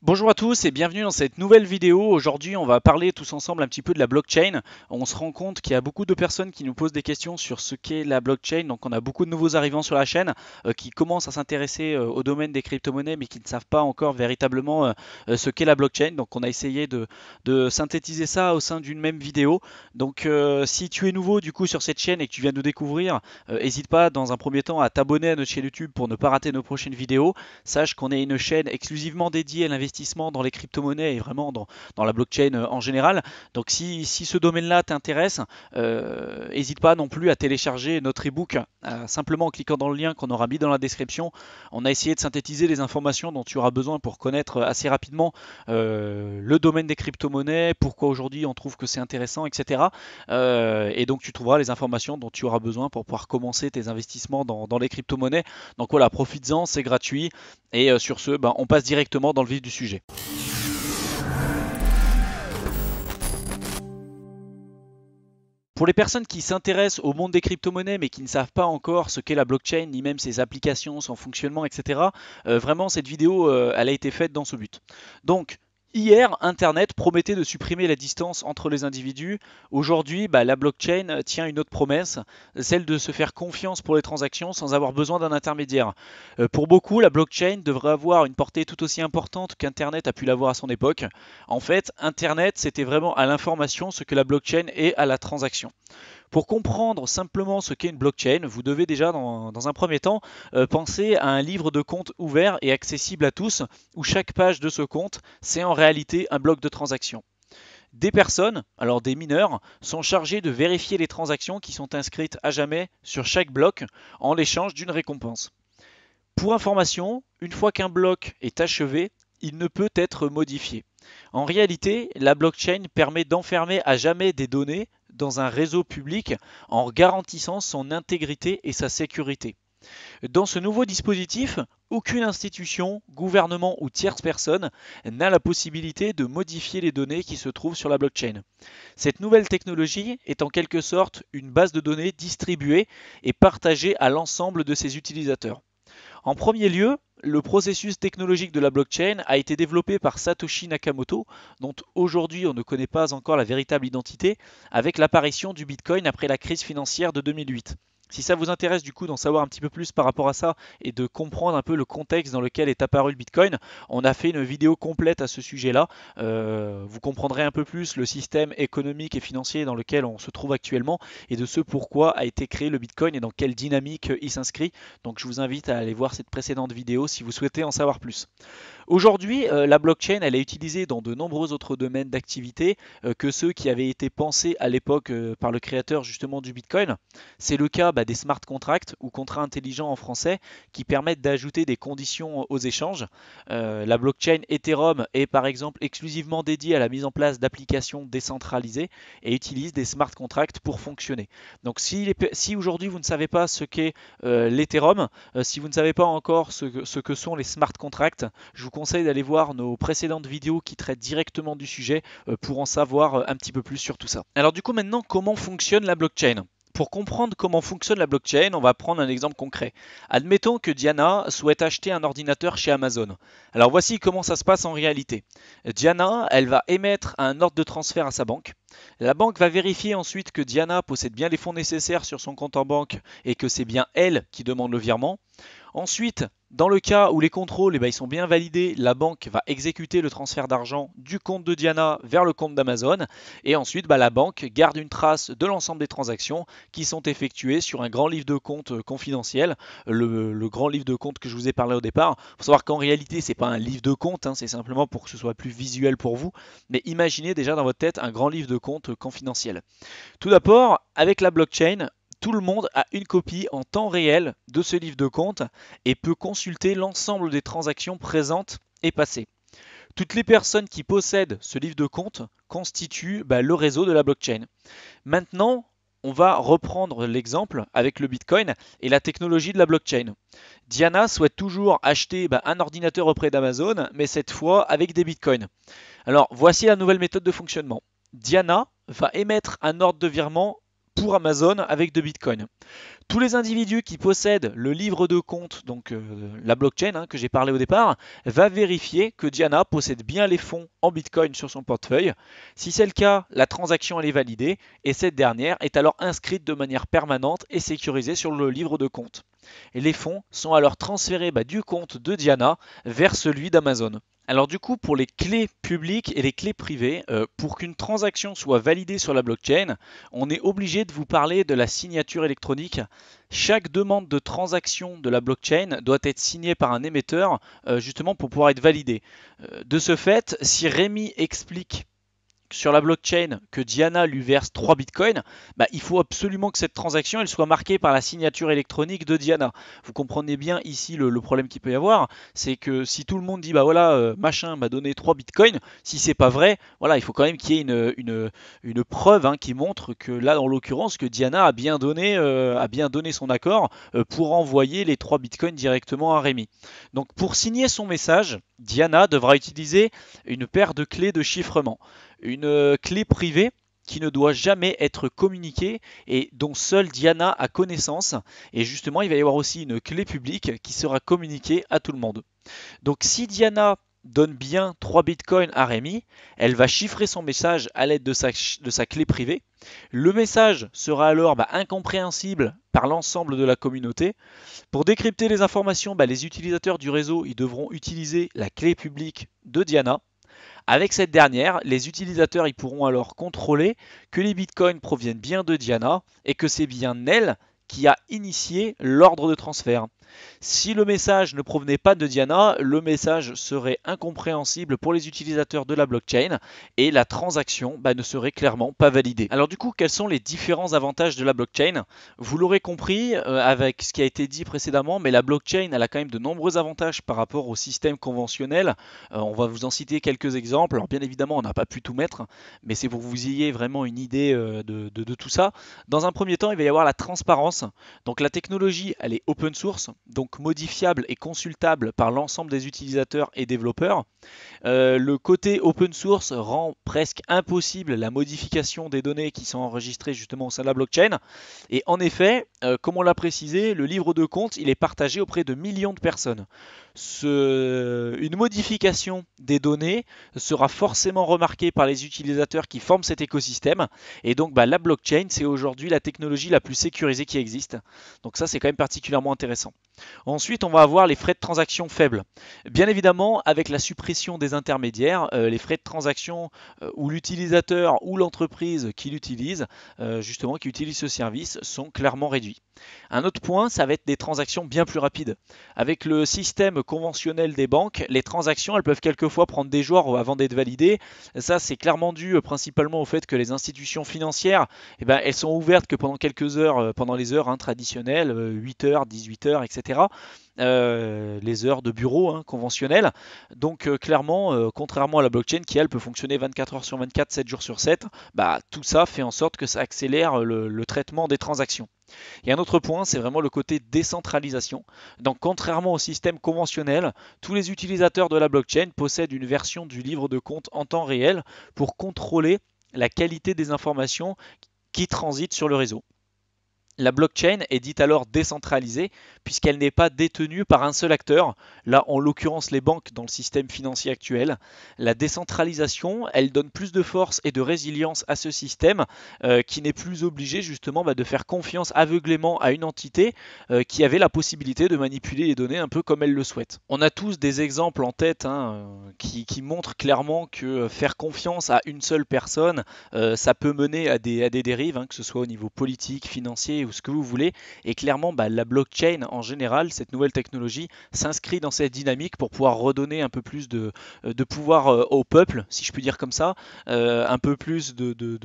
Bonjour à tous et bienvenue dans cette nouvelle vidéo. Aujourd'hui, on va parler tous ensemble un petit peu de la blockchain. On se rend compte qu'il y a beaucoup de personnes qui nous posent des questions sur ce qu'est la blockchain. Donc, on a beaucoup de nouveaux arrivants sur la chaîne euh, qui commencent à s'intéresser euh, au domaine des crypto-monnaies mais qui ne savent pas encore véritablement euh, ce qu'est la blockchain. Donc, on a essayé de, de synthétiser ça au sein d'une même vidéo. Donc, si tu es nouveau du coup sur cette chaîne et que tu viens de nous découvrir, n'hésite pas dans un premier temps à t'abonner à notre chaîne YouTube pour ne pas rater nos prochaines vidéos. Sache qu'on est une chaîne exclusivement dédiée à l'investissement dans les crypto-monnaies et vraiment dans, la blockchain euh, en général. Donc si, si ce domaine-là t'intéresse, n'hésite euh, pas non plus à télécharger notre ebook euh, simplement en cliquant dans le lien qu'on aura mis dans la description. On a essayé de synthétiser les informations dont tu auras besoin pour connaître assez rapidement le domaine des crypto-monnaies, pourquoi aujourd'hui on trouve que c'est intéressant, etc. et donc tu trouveras les informations dont tu auras besoin pour pouvoir commencer tes investissements dans, les crypto-monnaies. Donc voilà, profites-en, c'est gratuit. Et sur ce, ben, on passe directement dans le vif du sujet. Pour les personnes qui s'intéressent au monde des crypto-monnaies mais qui ne savent pas encore ce qu'est la blockchain, ni même ses applications, son fonctionnement, etc., euh, vraiment cette vidéo, euh, elle a été faite dans ce but. Donc, Hier, Internet promettait de supprimer la distance entre les individus. Aujourd'hui, bah, la blockchain tient une autre promesse, celle de se faire confiance pour les transactions sans avoir besoin d'un intermédiaire. Euh, pour beaucoup, la blockchain devrait avoir une portée tout aussi importante qu'Internet a pu l'avoir à son époque. En fait, Internet, c'était vraiment à l'information ce que la blockchain est à la transaction. Pour comprendre simplement ce qu'est une blockchain, vous devez déjà dans, un premier temps euh, penser à un livre de compte ouvert et accessible à tous, où chaque page de ce compte, c'est en réalité un bloc de transaction. Des personnes, alors des mineurs, sont chargées de vérifier les transactions qui sont inscrites à jamais sur chaque bloc en l'échange d'une récompense. Pour information, une fois qu'un bloc est achevé, il ne peut être modifié. En réalité, la blockchain permet d'enfermer à jamais des données dans un réseau public en garantissant son intégrité et sa sécurité. Dans ce nouveau dispositif, aucune institution, gouvernement ou tierce personne n'a la possibilité de modifier les données qui se trouvent sur la blockchain. Cette nouvelle technologie est en quelque sorte une base de données distribuée et partagée à l'ensemble de ses utilisateurs. En premier lieu, le processus technologique de la blockchain a été développé par Satoshi Nakamoto, dont aujourd'hui on ne connaît pas encore la véritable identité, avec l'apparition du Bitcoin après la crise financière de 2008. Si ça vous intéresse du coup d'en savoir un petit peu plus par rapport à ça et de comprendre un peu le contexte dans lequel est apparu le Bitcoin, on a fait une vidéo complète à ce sujet-là. Euh, vous comprendrez un peu plus le système économique et financier dans lequel on se trouve actuellement et de ce pourquoi a été créé le Bitcoin et dans quelle dynamique il s'inscrit. Donc je vous invite à aller voir cette précédente vidéo si vous souhaitez en savoir plus. Aujourd'hui, euh, la blockchain, elle est utilisée dans de nombreux autres domaines d'activité euh, que ceux qui avaient été pensés à l'époque euh, par le créateur justement du Bitcoin. C'est le cas bah, des smart contracts ou contrats intelligents en français qui permettent d'ajouter des conditions aux échanges. la blockchain Ethereum est par exemple exclusivement dédiée à la mise en place d'applications décentralisées et utilise des smart contracts pour fonctionner. Donc si, aujourd'hui vous ne savez pas ce qu'est l'Ethereum, si vous ne savez pas encore ce que, ce que sont les smart contracts, je vous conseille d'aller voir nos précédentes vidéos qui traitent directement du sujet euh, pour en savoir euh, un petit peu plus sur tout ça. Alors du coup maintenant, comment fonctionne la blockchain pour comprendre comment fonctionne la blockchain, on va prendre un exemple concret. Admettons que Diana souhaite acheter un ordinateur chez Amazon. Alors voici comment ça se passe en réalité. Diana, elle va émettre un ordre de transfert à sa banque. La banque va vérifier ensuite que Diana possède bien les fonds nécessaires sur son compte en banque et que c'est bien elle qui demande le virement. Ensuite, dans le cas où les contrôles eh ben, ils sont bien validés, la banque va exécuter le transfert d'argent du compte de Diana vers le compte d'Amazon. Et ensuite, bah, la banque garde une trace de l'ensemble des transactions qui sont effectuées sur un grand livre de compte confidentiel. Le, grand livre de compte que je vous ai parlé au départ. Il faut savoir qu'en réalité, ce n'est pas un livre de compte, hein, c'est simplement pour que ce soit plus visuel pour vous. Mais imaginez déjà dans votre tête un grand livre de compte confidentiel. Tout d'abord, avec la blockchain, tout le monde a une copie en temps réel de ce livre de compte et peut consulter l'ensemble des transactions présentes et passées. Toutes les personnes qui possèdent ce livre de compte constituent bah, le réseau de la blockchain. Maintenant, on va reprendre l'exemple avec le Bitcoin et la technologie de la blockchain. Diana souhaite toujours acheter bah, un ordinateur auprès d'Amazon, mais cette fois avec des Bitcoins. Alors voici la nouvelle méthode de fonctionnement. Diana va émettre un ordre de virement pour Amazon avec de Bitcoin. Tous les individus qui possèdent le livre de compte, donc euh, la blockchain hein, que j'ai parlé au départ, va vérifier que Diana possède bien les fonds en Bitcoin sur son portefeuille. Si c'est le cas, la transaction elle est validée et cette dernière est alors inscrite de manière permanente et sécurisée sur le livre de compte. Et les fonds sont alors transférés bah, du compte de Diana vers celui d'Amazon. Alors du coup, pour les clés publiques et les clés privées, euh, pour qu'une transaction soit validée sur la blockchain, on est obligé de vous parler de la signature électronique chaque demande de transaction de la blockchain doit être signée par un émetteur euh, justement pour pouvoir être validée. Euh, de ce fait, si Rémi explique sur la blockchain que Diana lui verse 3 bitcoins, bah, il faut absolument que cette transaction elle soit marquée par la signature électronique de Diana. Vous comprenez bien ici le, problème qu'il peut y avoir, c'est que si tout le monde dit bah voilà, euh, machin m'a donné 3 bitcoins, si c'est pas vrai, voilà, il faut quand même qu'il y ait une, preuve hein, qui montre que là, en l'occurrence, que Diana a bien donné, euh, a bien donné son accord euh, pour envoyer les 3 bitcoins directement à Rémi. Donc pour signer son message, Diana devra utiliser une paire de clés de chiffrement une euh, clé privée qui ne doit jamais être communiquée et dont seule Diana a connaissance. Et justement, il va y avoir aussi une clé publique qui sera communiquée à tout le monde. Donc si Diana donne bien 3 bitcoins à Rémi, elle va chiffrer son message à l'aide de sa, clé privée. Le message sera alors bah, incompréhensible par l'ensemble de la communauté. Pour décrypter les informations, bah, les utilisateurs du réseau ils devront utiliser la clé publique de Diana. Avec cette dernière, les utilisateurs y pourront alors contrôler que les bitcoins proviennent bien de Diana et que c'est bien elle qui a initié l'ordre de transfert. Si le message ne provenait pas de Diana, le message serait incompréhensible pour les utilisateurs de la blockchain et la transaction bah, ne serait clairement pas validée. Alors du coup, quels sont les différents avantages de la blockchain Vous l'aurez compris euh, avec ce qui a été dit précédemment, mais la blockchain elle a quand même de nombreux avantages par rapport au système conventionnel. Euh, on va vous en citer quelques exemples. Alors bien évidemment, on n'a pas pu tout mettre, mais c'est pour que vous ayez vraiment une idée euh, de tout ça. Dans un premier temps, il va y avoir la transparence. Donc la technologie, elle est open source, donc modifiable et consultable par l'ensemble des utilisateurs et développeurs. Euh, le côté open source rend presque impossible la modification des données qui sont enregistrées justement au sein de la blockchain. Et en effet, euh, comme on l'a précisé, le livre de compte, il est partagé auprès de millions de personnes une modification des données sera forcément remarquée par les utilisateurs qui forment cet écosystème. Et donc bah, la blockchain, c'est aujourd'hui la technologie la plus sécurisée qui existe. Donc ça, c'est quand même particulièrement intéressant. Ensuite, on va avoir les frais de transaction faibles. Bien évidemment, avec la suppression des intermédiaires, euh, les frais de transaction euh, ou l'utilisateur ou l'entreprise qui l'utilise, euh, justement, qui utilise ce service, sont clairement réduits. Un autre point, ça va être des transactions bien plus rapides. Avec le système conventionnel des banques, les transactions, elles peuvent quelquefois prendre des jours avant d'être validées. Ça, c'est clairement dû euh, principalement au fait que les institutions financières, eh ben, elles sont ouvertes que pendant quelques heures, euh, pendant les heures hein, traditionnelles, 8h, 18h, etc. les heures de bureau hein, conventionnelles. Donc euh, clairement, contrairement à la blockchain qui elle peut fonctionner 24 heures sur 24, 7 jours sur 7, bah, tout ça fait en sorte que ça accélère le traitement des transactions. Et un autre point, c'est vraiment le côté décentralisation. Donc contrairement au système conventionnel, tous les utilisateurs de la blockchain possèdent une version du livre de compte en temps réel pour contrôler la qualité des informations qui transitent sur le réseau. La blockchain est dite alors décentralisée puisqu'elle n'est pas détenue par un seul acteur, là en l'occurrence les banques dans le système financier actuel. La décentralisation, elle donne plus de force et de résilience à ce système euh, qui n'est plus obligé justement bah, de faire confiance aveuglément à une entité euh, qui avait la possibilité de manipuler les données un peu comme elle le souhaite. On a tous des exemples en tête hein, qui, montrent clairement que euh, faire confiance à une seule personne, ça peut mener à des, dérives, hein, que ce soit au niveau politique, financier ce que vous voulez. Et clairement, bah, la blockchain en général, cette nouvelle technologie, s'inscrit dans cette dynamique pour pouvoir redonner un peu plus de, euh, pouvoir euh, au peuple, si je puis dire comme ça, euh, un peu plus de, de,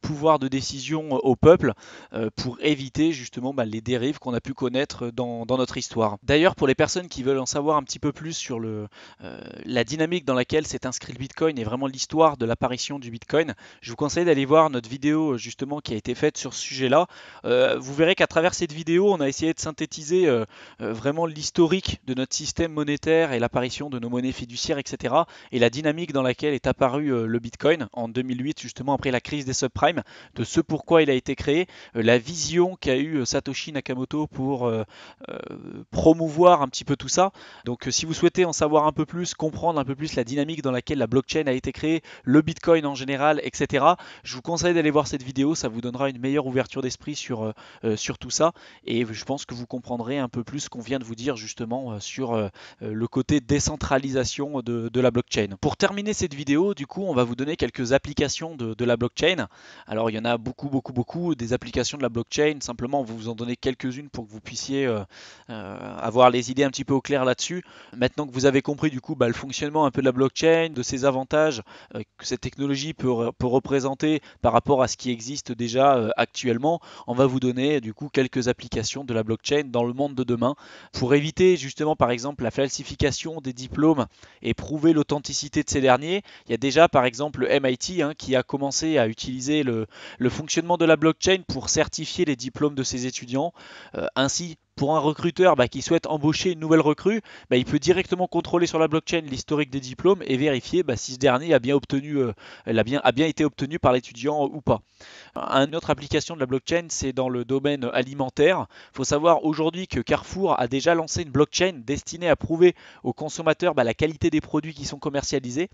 pouvoir de décision au peuple pour éviter justement bah, les dérives qu'on a pu connaître dans, dans notre histoire. D'ailleurs, pour les personnes qui veulent en savoir un petit peu plus sur le, la dynamique dans laquelle s'est inscrit le Bitcoin et vraiment l'histoire de l'apparition du Bitcoin, je vous conseille d'aller voir notre vidéo justement qui a été faite sur ce sujet-là. Euh, vous verrez qu'à travers cette vidéo, on a essayé de synthétiser euh, euh, vraiment l'historique de notre système monétaire et l'apparition de nos monnaies fiduciaires, etc. Et la dynamique dans laquelle est apparu le Bitcoin en 2008, justement après la crise des subprimes, de ce pourquoi il a été créé, la vision qu'a eu Satoshi Nakamoto pour promouvoir un petit peu tout ça. Donc si vous souhaitez en savoir un peu plus, comprendre un peu plus la dynamique dans laquelle la blockchain a été créée, le Bitcoin en général, etc., je vous conseille d'aller voir cette vidéo, ça vous donnera une meilleure ouverture d'esprit sur euh, sur tout ça. Et je pense que vous comprendrez un peu plus ce qu'on vient de vous dire justement euh, sur euh, le côté décentralisation de, la blockchain. Pour terminer cette vidéo, du coup, on va vous donner quelques applications de, la blockchain. Alors, il y en a beaucoup, beaucoup, beaucoup des applications de la blockchain. Simplement, on vous en donner quelques-unes pour que vous puissiez avoir les idées un petit peu au clair là-dessus. Maintenant que vous avez compris du coup bah, le fonctionnement un peu de la blockchain, de ses avantages que cette technologie peut, représenter par rapport à ce qui existe déjà actuellement, on va vous donner du coup quelques applications de la blockchain dans le monde de demain pour éviter justement par exemple la falsification des diplômes et prouver l'authenticité de ces derniers. Il y a déjà par exemple le MIT hein, qui a commencé à utiliser le, fonctionnement de la blockchain pour certifier les diplômes de ses étudiants. Euh, ainsi, pour un recruteur bah, qui souhaite embaucher une nouvelle recrue, bah, il peut directement contrôler sur la blockchain l'historique des diplômes et vérifier bah, si ce dernier euh, a bien, été obtenu par l'étudiant ou pas. Une autre application de la blockchain, c'est dans le domaine alimentaire. Il faut savoir aujourd'hui que Carrefour a déjà lancé une blockchain destinée à prouver aux consommateurs la qualité des produits qui sont commercialisés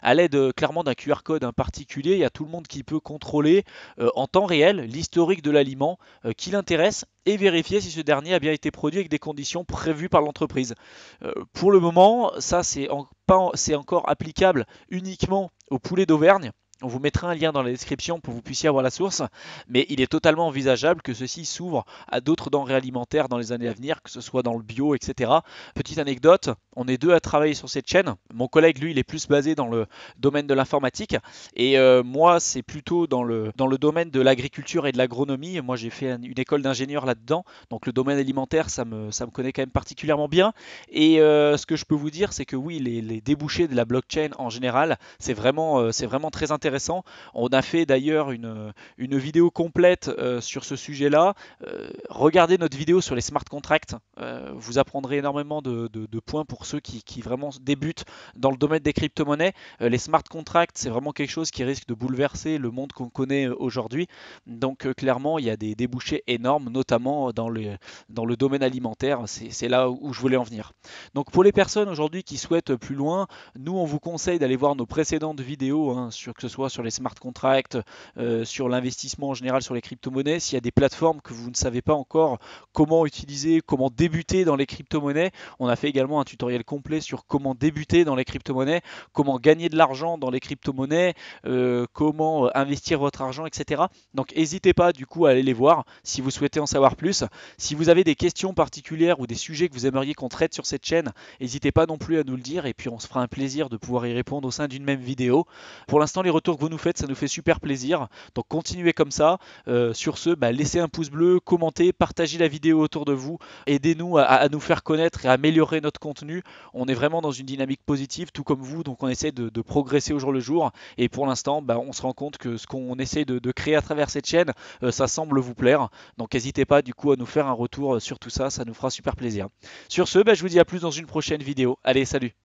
à l'aide euh, clairement d'un QR code particulier, il y a tout le monde qui peut contrôler euh, en temps réel l'historique de l'aliment qui l'intéresse et vérifier si ce dernier a bien été produit avec des conditions prévues par l'entreprise. Euh, pour le moment, ça c'est encore applicable uniquement aux poulets d'Auvergne. On vous mettra un lien dans la description pour que vous puissiez avoir la source, mais il est totalement envisageable que ceci s'ouvre à d'autres denrées alimentaires dans les années à venir, que ce soit dans le bio, etc. Petite anecdote, on est deux à travailler sur cette chaîne. Mon collègue, lui, il est plus basé dans le domaine de l'informatique, et euh, moi, c'est plutôt dans le, dans le domaine de l'agriculture et de l'agronomie. Moi, j'ai fait une école d'ingénieur là-dedans, donc le domaine alimentaire, ça me, ça me connaît quand même particulièrement bien. Et euh, ce que je peux vous dire, c'est que oui, les, débouchés de la blockchain en général, c'est vraiment, euh, c'est vraiment très intéressant on a fait d'ailleurs une, vidéo complète euh, sur ce sujet-là. Euh, regardez notre vidéo sur les smart contracts. Euh, vous apprendrez énormément de, points pour ceux qui, vraiment débutent dans le domaine des crypto-monnaies. les smart contracts, c'est vraiment quelque chose qui risque de bouleverser le monde qu'on connaît aujourd'hui. Donc clairement, il y a des débouchés énormes, notamment dans, le domaine alimentaire. C'est là où je voulais en venir. Donc pour les personnes aujourd'hui qui souhaitent plus loin, nous on vous conseille d'aller voir nos précédentes vidéos, hein, sur, que ce soit soit sur les smart contracts, euh, sur l'investissement en général, sur les crypto-monnaies, s'il y a des plateformes que vous ne savez pas encore comment utiliser, comment débuter dans les crypto-monnaies, on a fait également un tutoriel complet sur comment débuter dans les crypto-monnaies, comment gagner de l'argent dans les crypto-monnaies, euh, comment euh, investir votre argent, etc. Donc n'hésitez pas du coup à aller les voir si vous souhaitez en savoir plus. Si vous avez des questions particulières ou des sujets que vous aimeriez qu'on traite sur cette chaîne, n'hésitez pas non plus à nous le dire et puis on se fera un plaisir de pouvoir y répondre au sein d'une même vidéo. Pour l'instant, les retours que vous nous faites, ça nous fait super plaisir. Donc continuez comme ça. Euh, sur ce, bah, laissez un pouce bleu, commentez, partagez la vidéo autour de vous, aidez-nous à, nous faire connaître et améliorer notre contenu. On est vraiment dans une dynamique positive, tout comme vous, donc on essaie de, progresser au jour le jour. Et pour l'instant, bah, on se rend compte que ce qu'on essaie de, créer à travers cette chaîne, euh, ça semble vous plaire. Donc n'hésitez pas du coup à nous faire un retour sur tout ça, ça nous fera super plaisir. Sur ce, bah, je vous dis à plus dans une prochaine vidéo. Allez, salut